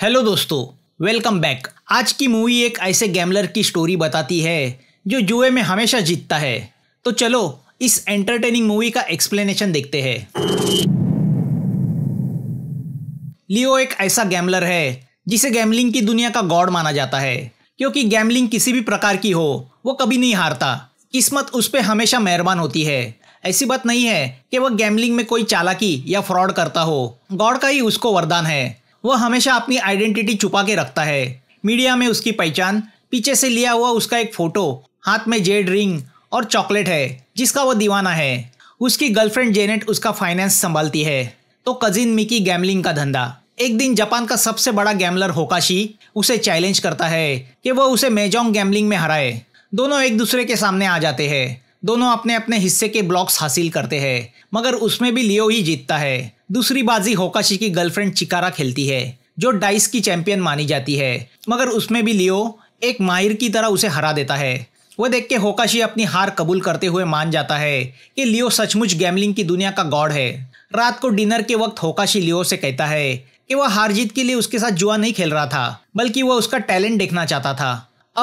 hello दोस्तों welcome back आज की मूवी एक ऐसे गैमलर की स्टोरी बताती है जो जुए में हमेशा जीतता है तो चलो इस एंटरटेनिंग मूवी का एक्सप्लेनेशन देखते हैं लियो एक ऐसा गैमलर है जिसे गैमलिंग की दुनिया का गॉड माना जाता है क्योंकि गैमलिंग किसी भी प्रकार की हो वो कभी नहीं हारता किस्मत उस पर हमेशा मेहरबान होती है ऐसी बात नहीं है कि वह गैमलिंग में कोई चालाकी या फ्रॉड करता हो गॉड का ही उसको वरदान है वह हमेशा अपनी आइडेंटिटी छुपा के रखता है मीडिया में उसकी पहचान पीछे से लिया हुआ उसका एक फ़ोटो हाथ में जेड रिंग और चॉकलेट है जिसका वो दीवाना है उसकी गर्लफ्रेंड जेनेट उसका फाइनेंस संभालती है तो कजिन मिकी गैमलिंग का धंधा एक दिन जापान का सबसे बड़ा गैमलर होकाशी उसे चैलेंज करता है कि वह उसे मेजोंग गैमलिंग में हराए दोनों एक दूसरे के सामने आ जाते हैं दोनों अपने अपने हिस्से के ब्लॉक्स हासिल करते हैं मगर उसमें भी लियो ही जीतता है दूसरी बाजी होकाशी की गर्लफ्रेंड चिकारा खेलती है जो डाइस की चैंपियन मानी जाती है मगर उसमें भी लियो एक माहिर की तरह उसे हरा देता है वह देख के होकाशी अपनी हार कबूल करते हुए मान जाता है कि लियो सचमुच गैमलिंग की दुनिया का गॉड है रात को डिनर के वक्त होकाशी लियो से कहता है कि वह हार जीत के लिए उसके साथ जुआ नहीं खेल रहा था बल्कि वह उसका टैलेंट देखना चाहता था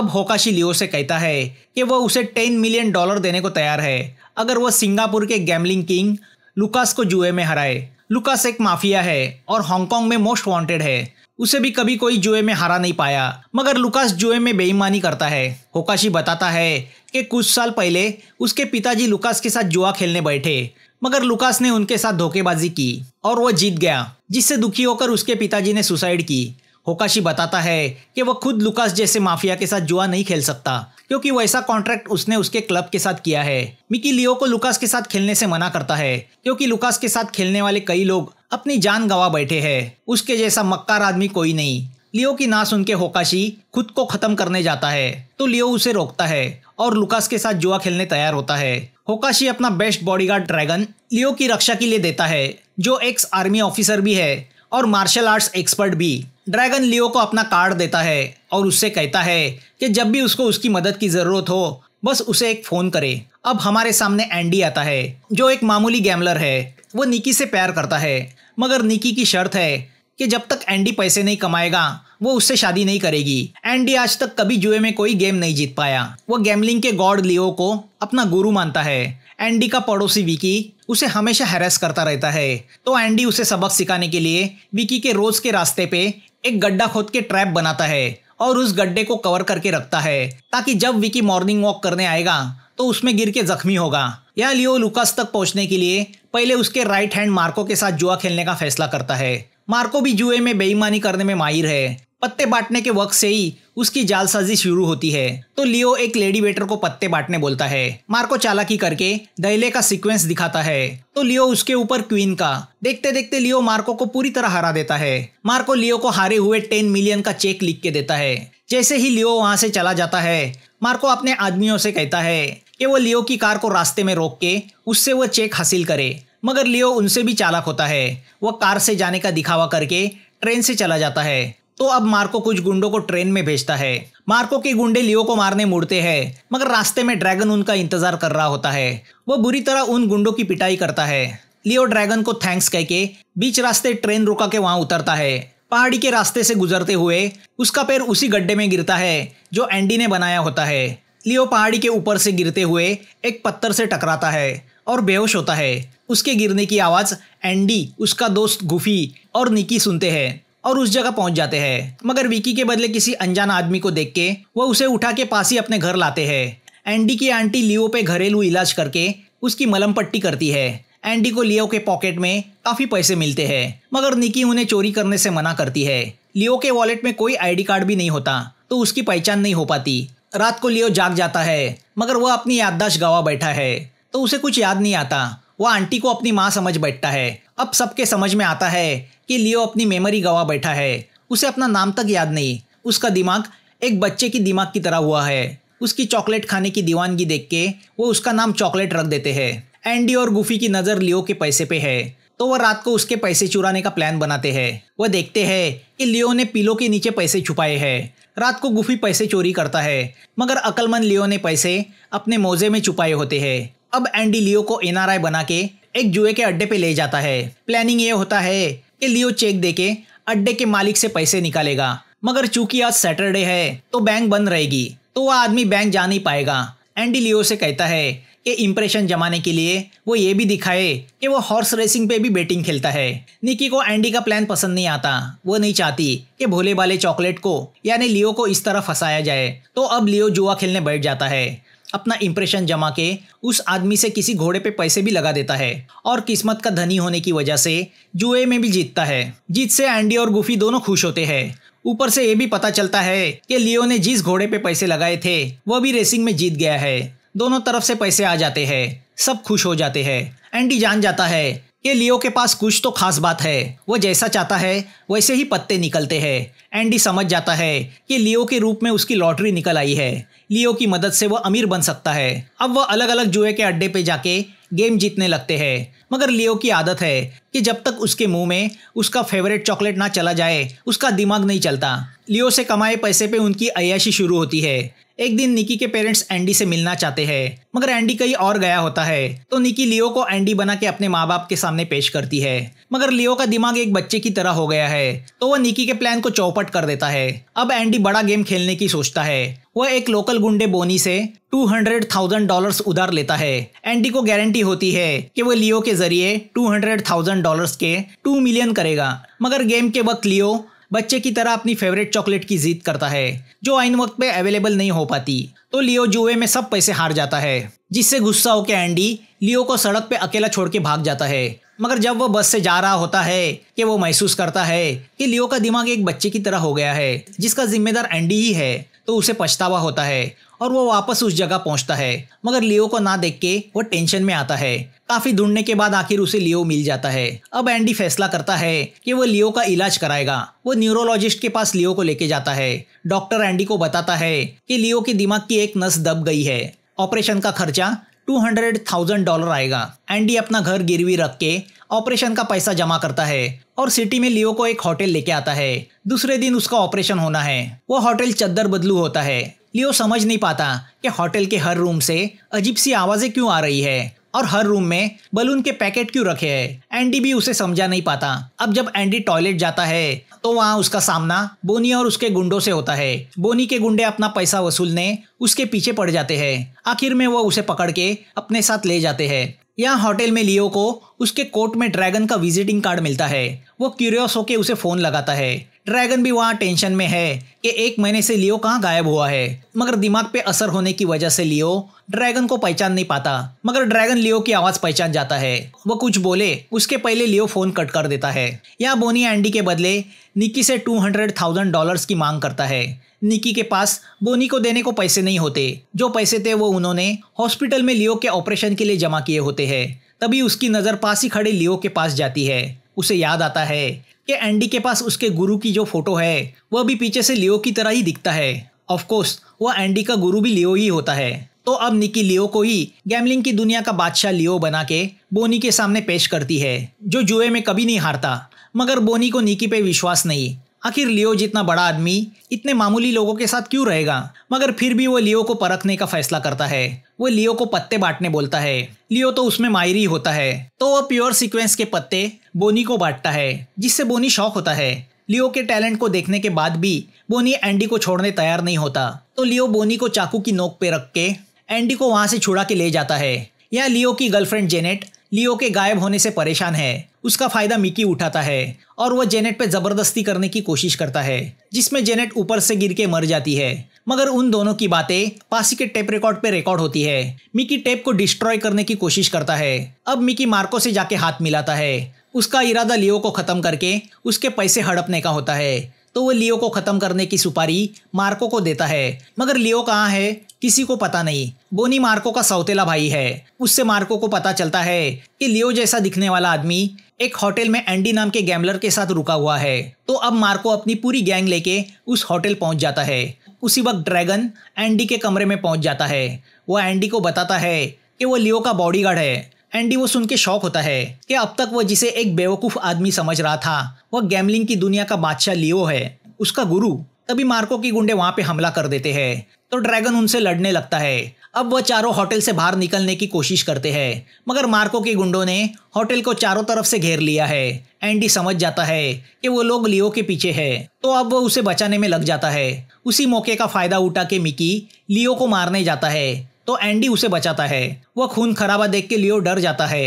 अब होकाशी लियो से कहता है कि वह उसे टेन मिलियन डॉलर देने को तैयार है अगर वह सिंगापुर के गैमलिंग किंग लुकास को जुए में हराए लुकास एक माफिया है और हांगकांग में मोस्ट वांटेड है उसे भी कभी कोई जुए में हरा नहीं पाया मगर लुकास जुए में बेईमानी करता है होकाशी बताता है कि कुछ साल पहले उसके पिताजी लुकास के साथ जुआ खेलने बैठे मगर लुकास ने उनके साथ धोखेबाजी की और वो जीत गया जिससे दुखी होकर उसके पिताजी ने सुसाइड की होकाशी बताता है कि वह खुद लुकास जैसे माफिया के साथ जुआ नहीं खेल सकता क्योंकि वैसा कॉन्ट्रैक्ट उसने उसके क्लब के साथ किया है मिकी लियो को लुकास के साथ खेलने से मना करता है क्योंकि लुकास के साथ खेलने वाले कई लोग अपनी जान गवा बैठे हैं उसके जैसा मक्कार आदमी कोई नहीं लियो की ना सुन के होकाशी खुद को खत्म करने जाता है तो लियो उसे रोकता है और लुकास के साथ जुआ खेलने तैयार होता है होकाशी अपना बेस्ट बॉडीगार्ड ड्रैगन लियो की रक्षा के लिए देता है जो एक्स आर्मी ऑफिसर भी है और मार्शल आर्ट्स एक्सपर्ट भी ड्रैगन लियो को अपना कार्ड देता है और उससे कहता है कि जब भी उसको उसकी मदद की ज़रूरत हो बस उसे एक फ़ोन करे अब हमारे सामने एंडी आता है जो एक मामूली गैमलर है वो निकी से प्यार करता है मगर निकी की शर्त है कि जब तक एंडी पैसे नहीं कमाएगा वो उससे शादी नहीं करेगी एंडी आज तक कभी जुए में कोई गेम नहीं जीत पाया वो गैमलिंग के गॉड लियो को अपना गुरु मानता है एंडी का पड़ोसी विकी उसे हमेशा हैरेस करता रहता है तो एंडी उसे सबक सिखाने के लिए विकी के रोज के रास्ते पे एक गड्ढा खोद के ट्रैप बनाता है और उस गड्ढे को कवर करके रखता है ताकि जब विकी मॉर्निंग वॉक करने आएगा तो उसमें गिर के जख्मी होगा यह लियो लुकास तक पहुंचने के लिए पहले उसके राइट हैंड मार्को के साथ जुआ खेलने का फैसला करता है मार्को भी जुए में बेईमानी करने में माहिर है पत्ते बांटने के वक्त से ही उसकी जालसाजी शुरू होती है तो लियो एक लेडी वेटर को पत्ते बांटने बोलता है मार्को चालाकी करके दहले का सीक्वेंस दिखाता है तो लियो उसके ऊपर क्वीन का देखते देखते लियो मार्को को पूरी तरह हरा देता है मार्को लियो को हारे हुए टेन मिलियन का चेक लिख के देता है जैसे ही लियो वहां से चला जाता है मार्को अपने आदमियों से कहता है कि वो लियो की कार को रास्ते में रोक के उससे वो चेक हासिल करे मगर लियो उनसे भी चालाक होता है वह कार से जाने का दिखावा करके ट्रेन से चला जाता है तो अब मार्को कुछ गुंडों को ट्रेन में भेजता है मार्को के गुंडे लियो को मारने मुड़ते हैं मगर रास्ते में ड्रैगन उनका इंतजार कर रहा होता है वो बुरी तरह उन गुंडों की पिटाई करता है लियो ड्रैगन को थैंक्स कह के बीच रास्ते ट्रेन रुका के वहां उतरता है पहाड़ी के रास्ते से गुजरते हुए उसका पैर उसी गड्ढे में गिरता है जो एंडी ने बनाया होता है लियो पहाड़ी के ऊपर से गिरते हुए एक पत्थर से टकराता है और बेहोश होता है उसके गिरने की आवाज़ एंडी उसका दोस्त गुफी और निकी सुनते हैं और उस जगह पहुंच जाते हैं मगर विकी के बदले किसी अनजान आदमी को देख के वह उसे उठा के पास ही अपने घर लाते हैं एंडी की आंटी लियो पे घरेलू इलाज करके उसकी मलम पट्टी करती है एंडी को लियो के पॉकेट में काफ़ी पैसे मिलते हैं मगर निकी उन्हें चोरी करने से मना करती है लियो के वॉलेट में कोई आईडी कार्ड भी नहीं होता तो उसकी पहचान नहीं हो पाती रात को लियो जाग जाता है मगर वह अपनी याददाश्त गवा बैठा है तो उसे कुछ याद नहीं आता वह आंटी को अपनी माँ समझ बैठता है अब सबके समझ में आता है कि लियो अपनी मेमोरी गवा बैठा है उसे अपना नाम तक याद नहीं उसका दिमाग एक बच्चे की दिमाग की तरह हुआ है उसकी चॉकलेट खाने की दीवानगी देख के वो उसका नाम चॉकलेट रख देते हैं एंडी और गुफी की नज़र लियो के पैसे पे है तो वह रात को उसके पैसे चुराने का प्लान बनाते हैं वह देखते हैं कि लियो ने पिलो के नीचे पैसे छुपाए हैं रात को गुफी पैसे चोरी करता है मगर अकलमंद लियो ने पैसे अपने मोजे में छुपाए होते हैं अब एंडी लियो को एनआरआई बना के एक जुए के अड्डे पे ले जाता है प्लानिंग ये होता है कि लियो चेक देके अड्डे के मालिक से पैसे निकालेगा मगर चूंकि आज सैटरडे है तो बैंक बंद रहेगी तो वह आदमी बैंक जा नहीं पाएगा एंडी लियो से कहता है कि इम्प्रेशन जमाने के लिए वो ये भी दिखाए कि वो हॉर्स रेसिंग पे भी बेटिंग खेलता है निकी को एंडी का प्लान पसंद नहीं आता वो नहीं चाहती कि भोले भाले चॉकलेट को यानी लियो को इस तरह फंसाया जाए तो अब लियो जुआ खेलने बैठ जाता है अपना इम्प्रेशन जमा के उस आदमी से किसी घोड़े पे पैसे भी लगा देता है और किस्मत का धनी होने की वजह से जुए में भी जीतता है जीत से एंडी और गुफी दोनों खुश होते हैं ऊपर से ये भी पता चलता है कि लियो ने जिस घोड़े पे पैसे लगाए थे वह भी रेसिंग में जीत गया है दोनों तरफ से पैसे आ जाते हैं सब खुश हो जाते हैं एंडी जान जाता है ये लियो के पास कुछ तो खास बात है वो जैसा चाहता है वैसे ही पत्ते निकलते हैं एंडी समझ जाता है कि लियो के रूप में उसकी लॉटरी निकल आई है लियो की मदद से वह अमीर बन सकता है अब वह अलग अलग जुए के अड्डे पे जाके गेम जीतने लगते हैं मगर लियो की आदत है कि जब तक उसके मुंह में उसका फेवरेट चॉकलेट ना चला जाए उसका दिमाग नहीं चलता लियो से कमाए पैसे पे उनकी अयाशी शुरू होती है एक दिन निकी के पेरेंट्स एंडी से मिलना चाहते हैं मगर एंडी कहीं और गया होता है तो निकी लियो को एंडी बना के अपने माँ बाप के सामने पेश करती है मगर लियो का दिमाग एक बच्चे की तरह हो गया है तो वह निकी के प्लान को चौपट कर देता है अब एंडी बड़ा गेम खेलने की सोचता है वह एक लोकल गुंडे बोनी से टू हंड्रेड थाउजेंड डॉलर उधार लेता है एंडी को गारंटी होती है कि वह लियो के जरिए टू हंड्रेड थाउजेंड डॉलर के टू मिलियन करेगा मगर गेम के वक्त लियो बच्चे की तरह अपनी फेवरेट चॉकलेट की जीत करता है जो आइन वक्त पे अवेलेबल नहीं हो पाती तो लियो जुए में सब पैसे हार जाता है जिससे गुस्सा होकर एंडी लियो को सड़क पे अकेला छोड़ के भाग जाता है मगर जब वो बस से जा रहा होता है कि वो महसूस करता है कि लियो का दिमाग एक बच्चे की तरह हो गया है जिसका जिम्मेदार एंडी ही है तो उसे पछतावा होता है और वो वापस उस जगह पहुंचता है मगर लियो को ना देख के वो टेंशन में आता है काफी ढूंढने के बाद आखिर उसे लियो मिल जाता है अब एंडी फैसला करता है कि वो लियो का इलाज कराएगा वो न्यूरोलॉजिस्ट के पास लियो को लेके जाता है डॉक्टर एंडी को बताता है कि लियो के दिमाग की एक नस दब गई है ऑपरेशन का खर्चा टू हंड्रेड थाउजेंड डॉलर आएगा एंडी अपना घर गिरवी रख के ऑपरेशन का पैसा जमा करता है और सिटी में लियो को एक होटल लेके आता है दूसरे दिन उसका ऑपरेशन होना है वो होटल चद्दर बदलू होता है लियो समझ नहीं पाता कि होटल के हर रूम से अजीब सी आवाजें क्यों आ रही है और हर रूम में बलून के पैकेट क्यों रखे हैं एंडी भी उसे समझा नहीं पाता अब जब एंडी टॉयलेट जाता है तो वहाँ उसका सामना बोनी और उसके गुंडों से होता है बोनी के गुंडे अपना पैसा वसूलने उसके पीछे पड़ जाते हैं आखिर में वो उसे पकड़ के अपने साथ ले जाते हैं यहाँ होटल में लियो को उसके कोर्ट में ड्रैगन का विजिटिंग कार्ड मिलता है वो क्यूरियस होके उसे फोन लगाता है ड्रैगन भी वहाँ टेंशन में है कि एक महीने से लियो कहाँ गायब हुआ है मगर दिमाग पे असर होने की वजह से लियो ड्रैगन को पहचान नहीं पाता मगर ड्रैगन लियो की आवाज पहचान जाता है वो कुछ बोले उसके पहले लियो फोन कट कर देता है यहाँ बोनी एंडी के बदले निकी से टू हंड्रेड थाउजेंड डॉलर की मांग करता है निकी के पास बोनी को देने को पैसे नहीं होते जो पैसे थे वो उन्होंने हॉस्पिटल में लियो के ऑपरेशन के लिए जमा किए होते हैं तभी उसकी नज़र पास ही खड़े लियो के पास जाती है उसे याद आता है कि एंडी के पास उसके गुरु की जो फोटो है वह भी पीछे से लियो की तरह ही दिखता है ऑफकोर्स वह एंडी का गुरु भी लियो ही होता है तो अब निकी लियो को ही गैमलिंग की दुनिया का बादशाह लियो बना के बोनी के सामने पेश करती है जो जुए में कभी नहीं हारता मगर बोनी को निकी पे विश्वास नहीं आखिर लियो जितना बड़ा आदमी इतने मामूली लोगों के साथ क्यों रहेगा मगर फिर भी वो लियो को परखने का फैसला करता है वो लियो को पत्ते बांटने बोलता है लियो तो उसमें मायरी होता है तो वह प्योर सिक्वेंस के पत्ते बोनी को बांटता है जिससे बोनी शौक होता है लियो के टैलेंट को देखने के बाद भी बोनी एंडी को छोड़ने तैयार नहीं होता तो लियो बोनी को चाकू की नोक पे रख के एंडी को वहां से छुड़ा के ले जाता है या लियो की गर्लफ्रेंड जेनेट लियो के गायब होने से परेशान है उसका फायदा मिकी उठाता है और वह जेनेट पे जबरदस्ती करने की कोशिश करता है जिसमें जेनेट ऊपर से गिर के मर जाती है मगर उन दोनों की बातें पासी के टेप रिकॉर्ड पे रिकॉर्ड होती है मिकी टेप को डिस्ट्रॉय करने की कोशिश करता है अब मिकी मार्को से जाके हाथ मिलाता है उसका इरादा लियो को खत्म करके उसके पैसे हड़पने का होता है तो वो लियो को खत्म करने की सुपारी मार्को को देता है मगर लियो कहाँ है किसी को पता नहीं बोनी मार्को का सौतेला भाई है उससे मार्को को पता चलता है कि लियो जैसा दिखने वाला आदमी एक होटल में एंडी नाम के गैम्बलर के साथ रुका हुआ है तो अब मार्को अपनी पूरी गैंग लेके उस होटल पहुंच जाता है उसी वक्त ड्रैगन एंडी के कमरे में पहुंच जाता है वह एंडी को बताता है कि वो लियो का बॉडीगार्ड है एंडी वो सुन के शौक होता है कि अब तक वो जिसे एक बेवकूफ़ आदमी समझ रहा था वह गैमलिंग की दुनिया का बादशाह लियो है उसका गुरु तभी मार्को की गुंडे वहां पे हमला कर देते हैं तो ड्रैगन उनसे लड़ने लगता है अब वह चारों होटल से बाहर निकलने की कोशिश करते हैं मगर मार्को के गुंडों ने होटल को चारों तरफ से घेर लिया है एंडी समझ जाता है कि वो लोग लियो के पीछे है तो अब वह उसे बचाने में लग जाता है उसी मौके का फायदा उठा के मिकी लियो को मारने जाता है तो एंडी उसे बचाता है वह खून खराबा देख के लियो डर जाता है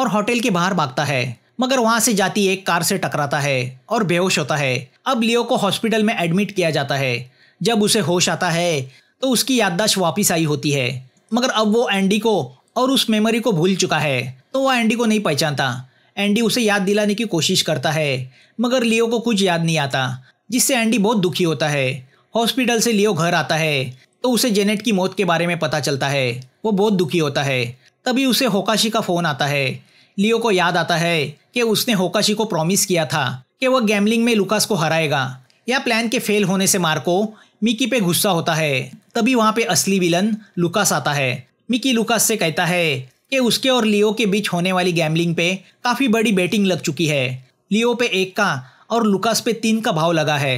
और होटल के बाहर भागता है मगर वहां से जाती एक कार से टकराता है और बेहोश होता है अब लियो को हॉस्पिटल में एडमिट किया जाता है जब उसे होश आता है तो उसकी याददाश्त वापस आई होती है मगर अब वो एंडी को और उस मेमोरी को भूल चुका है तो वह एंडी को नहीं पहचानता एंडी उसे याद दिलाने की कोशिश करता है मगर लियो को कुछ याद नहीं आता जिससे एंडी बहुत दुखी होता है हॉस्पिटल से लियो घर आता है तो उसे जेनेट की मौत के बारे में पता चलता है वो बहुत दुखी होता है तभी उसे होकाशी का फ़ोन आता है लियो को याद आता है कि उसने होकाशी को प्रॉमिस किया था कि वह गैमलिंग में लुकास को हराएगा या प्लान के फेल होने से मार्को मिकी पे गुस्सा होता है तभी वहाँ पे असली विलन लुकास आता है मिकी लुकास से कहता है कि उसके और लियो के बीच होने वाली गैमलिंग पे काफ़ी बड़ी बेटिंग लग चुकी है लियो पे एक का और लुकास पे तीन का भाव लगा है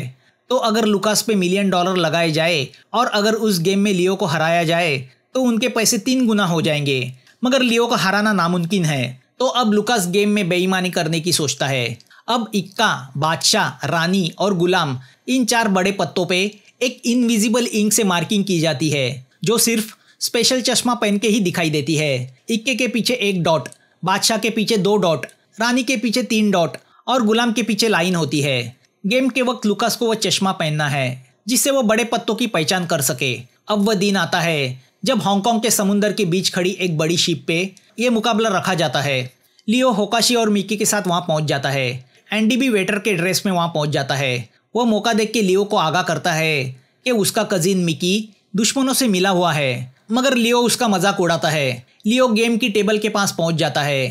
तो अगर लुकास पे मिलियन डॉलर लगाए जाए और अगर उस गेम में लियो को हराया जाए तो उनके पैसे तीन गुना हो जाएंगे मगर लियो को हराना नामुमकिन है तो अब लुकास गेम में बेईमानी करने की सोचता है अब इक्का बादशाह रानी और गुलाम इन चार बड़े पत्तों पे एक इनविजिबल इंक से मार्किंग की जाती है जो सिर्फ स्पेशल चश्मा पहन के ही दिखाई देती है इक्के के पीछे एक डॉट बादशाह के पीछे दो डॉट रानी के पीछे तीन डॉट और गुलाम के पीछे लाइन होती है गेम के वक्त लुकास को वह चश्मा पहनना है जिससे वह बड़े पत्तों की पहचान कर सके अब वह दिन आता है जब हांगकांग के समुंदर के बीच खड़ी एक बड़ी शिप पे यह मुकाबला रखा जाता है लियो होकाशी और मिकी के साथ वहां पहुंच जाता है एंडी भी वेटर के ड्रेस में वहां पहुंच जाता है वह मौका देख के लियो को आगाह करता है कि उसका कजिन मिकी दुश्मनों से मिला हुआ है मगर लियो उसका मजाक उड़ाता है लियो गेम की टेबल के पास पहुंच जाता है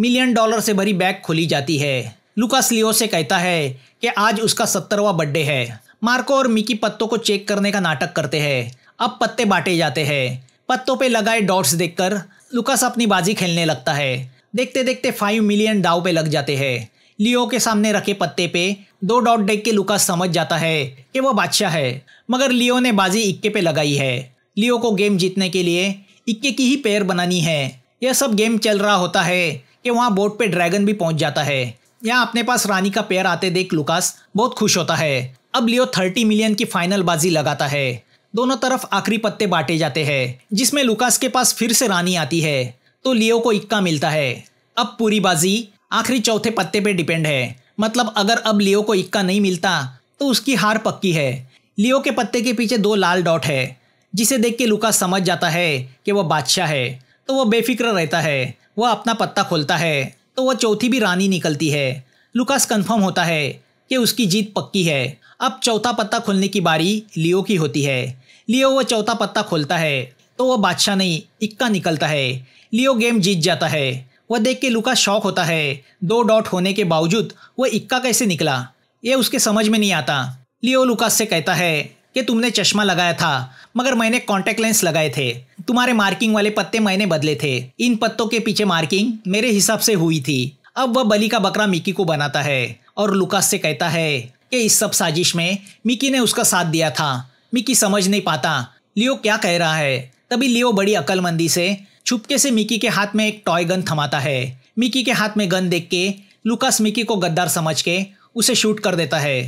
मिलियन डॉलर से भरी बैग खोली जाती है लुकास लियो से कहता है कि आज उसका सत्तरवा बर्थडे है मार्को और मिकी पत्तों को चेक करने का नाटक करते हैं अब पत्ते बांटे जाते हैं पत्तों पे लगाए डॉट्स देखकर लुकास अपनी बाजी खेलने लगता है देखते देखते फाइव मिलियन दाव पे लग जाते हैं लियो के सामने रखे पत्ते पे दो डॉट देख के लुकास समझ जाता है कि वह बादशाह है मगर लियो ने बाजी इक्के पे लगाई है लियो को गेम जीतने के लिए इक्के की ही पेयर बनानी है यह सब गेम चल रहा होता है कि वहाँ बोट पे ड्रैगन भी पहुँच जाता है यहाँ अपने पास रानी का पेयर आते देख लुकास बहुत खुश होता है अब लियो थर्टी मिलियन की फाइनल बाजी लगाता है दोनों तरफ आखिरी पत्ते बांटे जाते हैं जिसमें लुकास के पास फिर से रानी आती है तो लियो को इक्का मिलता है अब पूरी बाजी आखिरी चौथे पत्ते पे डिपेंड है मतलब अगर अब लियो को इक्का नहीं मिलता तो उसकी हार पक्की है लियो के पत्ते के पीछे दो लाल डॉट है जिसे देख के लुका समझ जाता है कि वह बादशाह है तो वह बेफिक्र रहता है वह अपना पत्ता खोलता है तो वह चौथी भी रानी निकलती है लुकास कंफर्म होता है कि उसकी जीत पक्की है अब चौथा पत्ता खोलने की बारी लियो की होती है लियो वह चौथा पत्ता खोलता है तो वह बादशाह नहीं इक्का निकलता है लियो गेम जीत जाता है वह देख के लुका शौक होता है दो डॉट होने के बावजूद वह इक्का कैसे निकला ये उसके समझ में नहीं आता लियो लुकास से कहता है कि तुमने चश्मा लगाया था मगर मैंने कॉन्टेक्ट लेंस लगाए थे तुम्हारे मार्किंग वाले पत्ते मैंने बदले थे इन पत्तों के पीछे मार्किंग मेरे हिसाब से हुई थी अब वह बली का बकरा मिकी को बनाता है और लुकास से कहता है कि इस सब साजिश में मिकी ने उसका साथ दिया था मिकी समझ नहीं पाता लियो क्या कह रहा है तभी लियो बड़ी अकलमंदी से छुपके से मिकी के हाथ में एक टॉय गन थमाता है मिकी के हाथ में गन देख के लुकास मिकी को गद्दार समझ के उसे शूट कर देता है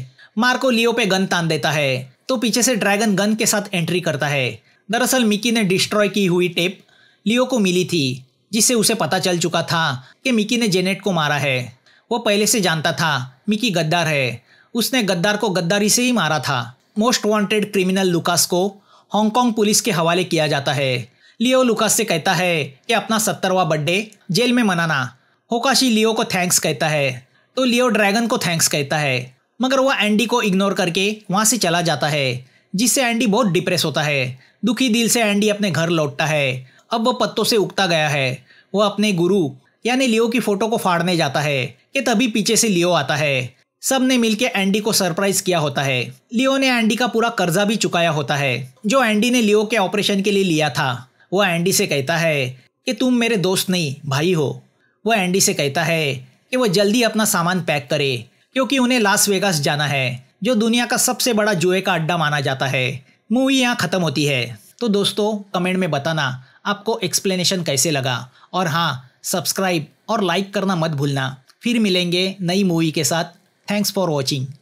मार्को लियो पे गन तान देता है तो पीछे से ड्रैगन गन के साथ एंट्री करता है दरअसल मिकी ने डिस्ट्रॉय की हुई टेप लियो को मिली थी जिससे उसे पता चल चुका था कि मिकी ने जेनेट को मारा है वो पहले से जानता था मिकी गद्दार है उसने गद्दार को गद्दारी से ही मारा था मोस्ट वांटेड क्रिमिनल लुकास को हांगकांग पुलिस के हवाले किया जाता है लियो लुकास से कहता है कि अपना सत्तरवा बर्थडे जेल में मनाना होकाशी लियो को थैंक्स कहता है तो लियो ड्रैगन को थैंक्स कहता है मगर वह एंडी को इग्नोर करके वहाँ से चला जाता है जिससे एंडी बहुत डिप्रेस होता है दुखी दिल से एंडी अपने घर लौटता है अब वह पत्तों से उगता गया है वह अपने गुरु यानी लियो की फोटो को फाड़ने जाता है कि तभी पीछे से लियो आता है सब ने मिलकर एंडी को सरप्राइज किया होता है लियो ने एंडी का पूरा कर्जा भी चुकाया होता है जो एंडी ने लियो के ऑपरेशन के लिए लिया था वह एंडी से कहता है कि तुम मेरे दोस्त नहीं भाई हो वह एंडी से कहता है कि वह जल्दी अपना सामान पैक करे क्योंकि उन्हें लास वेगास जाना है जो दुनिया का सबसे बड़ा जुए का अड्डा माना जाता है मूवी यहाँ ख़त्म होती है तो दोस्तों कमेंट में बताना आपको एक्सप्लेनेशन कैसे लगा और हाँ सब्सक्राइब और लाइक करना मत भूलना फिर मिलेंगे नई मूवी के साथ थैंक्स फॉर वॉचिंग